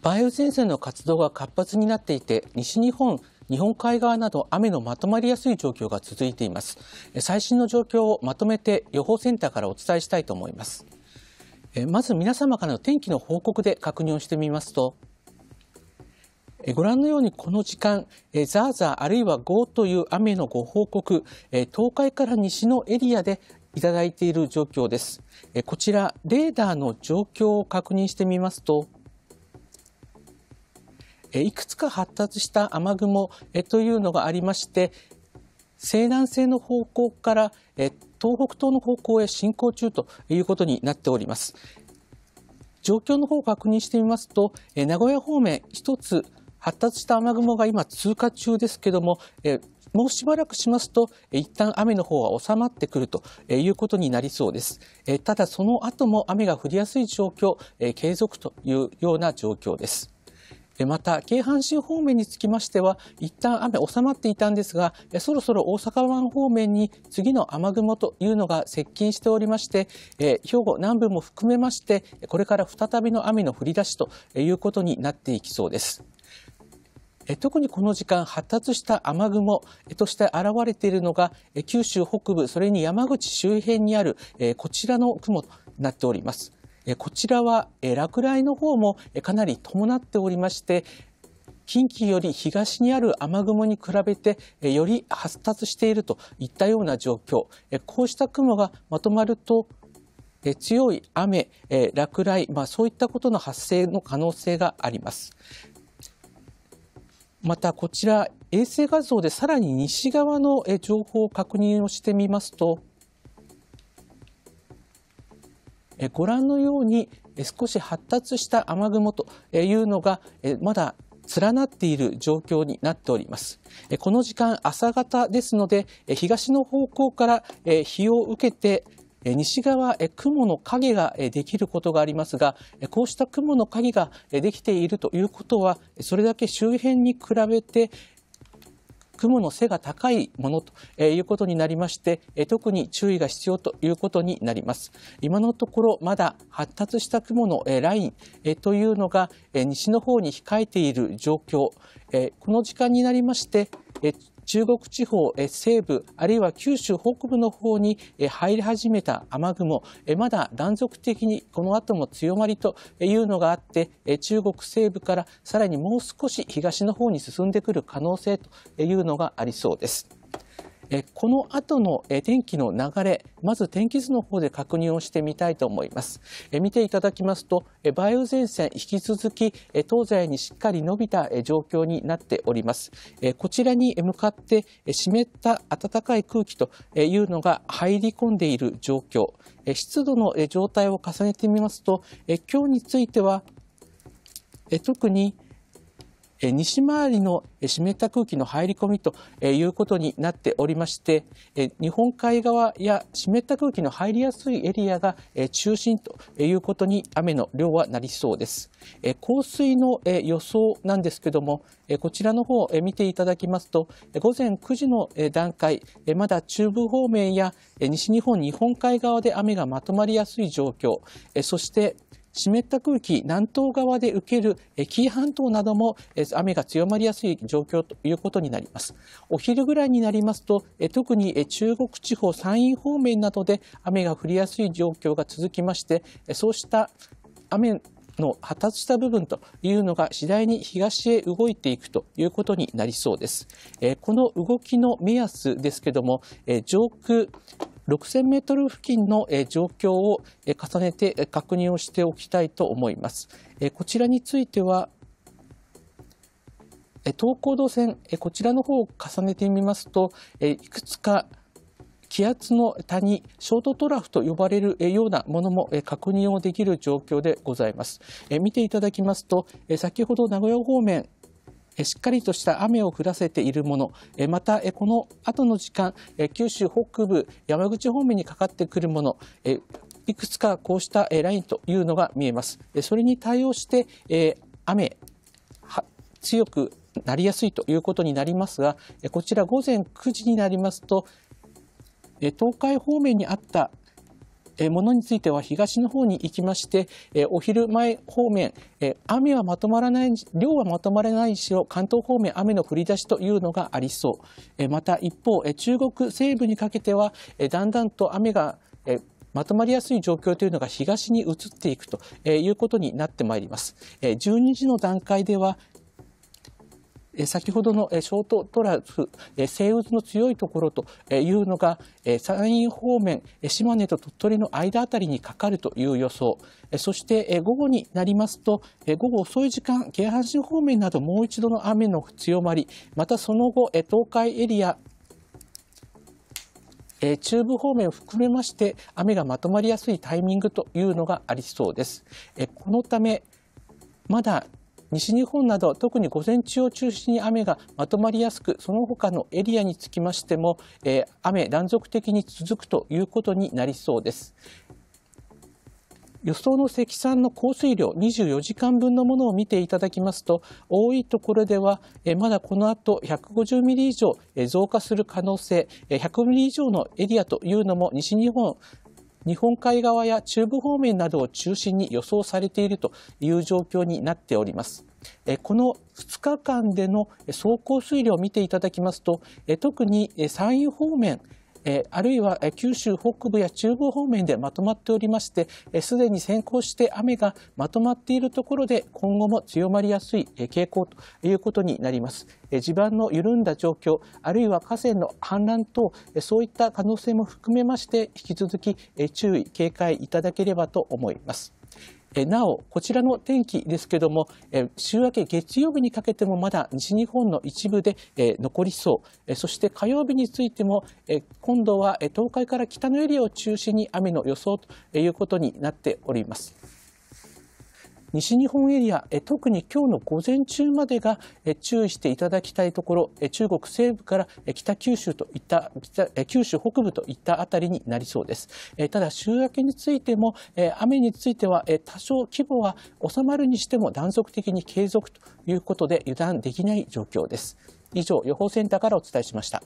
梅雨前線の活動が活発になっていて西日本日本海側など雨のまとまりやすい状況が続いています最新の状況をまとめて予報センターからお伝えしたいと思いますまず皆様からの天気の報告で確認をしてみますとご覧のようにこの時間ザーザーあるいはゴーという雨のご報告東海から西のエリアでいただいている状況ですこちらレーダーの状況を確認してみますといくつか発達した雨雲というのがありまして西南西の方向から東北東の方向へ進行中ということになっております。状況の方を確認してみますと、え名古屋方面一つ発達した雨雲が今通過中ですけども、えもうしばらくしますと、一旦雨の方は収まってくるということになりそうです。ただ、その後も雨が降りやすい状況、継続というような状況です。でまた京阪神方面につきましては一旦雨収まっていたんですがそろそろ大阪湾方面に次の雨雲というのが接近しておりまして、え兵庫南部も含めましてこれから再びの雨の降り出しということになっていきそうです。特にこの時間発達した雨雲として現れているのが九州北部それに山口周辺にあるこちらの雲となっております。こちらは落雷の方もかなり伴っておりまして近畿より東にある雨雲に比べてより発達しているといったような状況こうした雲がまとまると強い雨、落雷、まあ、そういったことの発生の可能性があります。またこちら衛星画像でさらに西側の情報を確認をしてみますとご覧のように少し発達した雨雲というのがまだ連なっている状況になっておりますこの時間朝方ですので東の方向から日を受けて西側雲の影ができることがありますがこうした雲の影ができているということはそれだけ周辺に比べて雲の背が高いものということになりまして、特に注意が必要ということになります。今のところまだ発達した雲のラインというのが西の方に控えている状況、この時間になりまして、中国地方西部あるいは九州北部の方に入り始めた雨雲まだ断続的にこの後も強まりというのがあって中国西部からさらにもう少し東の方に進んでくる可能性というのがありそうです。この後の、天気の流れ、まず天気図の方で確認をしてみたいと思います。見ていただきますと、梅雨前線引き続き、東西にしっかり伸びた、状況になっております。こちらに向かって、湿った暖かい空気というのが入り込んでいる状況、湿度の、状態を重ねてみますと、今日については、特に、西回りの湿った空気の入り込みということになっておりまして日本海側や湿った空気の入りやすいエリアが中心ということに雨の量はなりそうです降水の予想なんですけどもこちらの方を見ていただきますと午前9時の段階まだ中部方面や西日本日本海側で雨がまとまりやすい状況そして湿った空気、南東側で受ける紀伊半島なども雨が強まりやすい状況ということになります。お昼ぐらいになりますと、特に中国地方、山陰方面などで雨が降りやすい状況が続きまして、そうした雨の発達した部分というのが次第に東へ動いていくということになりそうです。この動きの目安ですけども、上空6000メートル付近の状況を重ねて確認をしておきたいと思います。こちらについては東高度線、こちらの方を重ねてみますと、いくつか気圧の谷、ショートトラフと呼ばれるようなものも確認をできる状況でございます。見ていただきますと、先ほど名古屋方面、しっかりとした雨を降らせているもの、またこの後の時間、九州北部、山口方面にかかってくるもの、いくつかこうしたラインというのが見えます。それに対応して雨、強くなりやすいということになりますが、こちら午前9時になりますと、東海方面にあったものについては東の方に行きまして、お昼前方面、雨はまとまらない、量はまとまらないしろ、関東方面、雨の降り出しというのがありそう。また一方、中国西部にかけては、だんだんと雨がまとまりやすい状況というのが東に移っていくということになってまいります。12時の段階では先ほどのショートトラフ生物の強いところというのが山陰方面島根と鳥取の間辺りにかかるという予想そして午後になりますと午後遅い時間京阪神方面などもう一度の雨の強まりまたその後東海エリアえ中部方面を含めまして雨がまとまりやすいタイミングというのがありそうです。えこのためまだ西日本など特に午前中を中心に雨がまとまりやすくその他のエリアにつきましても、えー、雨断続的に続くということになりそうです。予想の積算の降水量24時間分のものを見ていただきますと多いところではまだこの後150ミリ以上増加する可能性100ミリ以上のエリアというのも西日本日本海側や中部方面などを中心に予想されているという状況になっております。この2日間での走行水量を見ていただきますと特に山陰方面えあるいは九州北部や中部方面でまとまっておりましてすで、に先行して雨がまとまっているところで今後も強まりやすい傾向ということになります地盤の緩んだ状況あるいは河川の氾濫等そういった可能性も含めまして引き続き注意警戒いただければと思います。えなお、こちらの天気ですけれども、え週明け月曜日にかけてもまだ西日本の一部で、え残りそう、えそして火曜日についても、え今度は東海から北のエリアを中心に雨の予想ということになっております。西日本エリア、特に今日の午前中までが、注意していただきたいところ、中国西部から、北九州といった北、九州北部といったあたりになりそうです。ただ週明けについても、雨については、多少規模は収まるにしても断続的に継続ということで油断できない状況です。以上、予報センターからお伝えしました。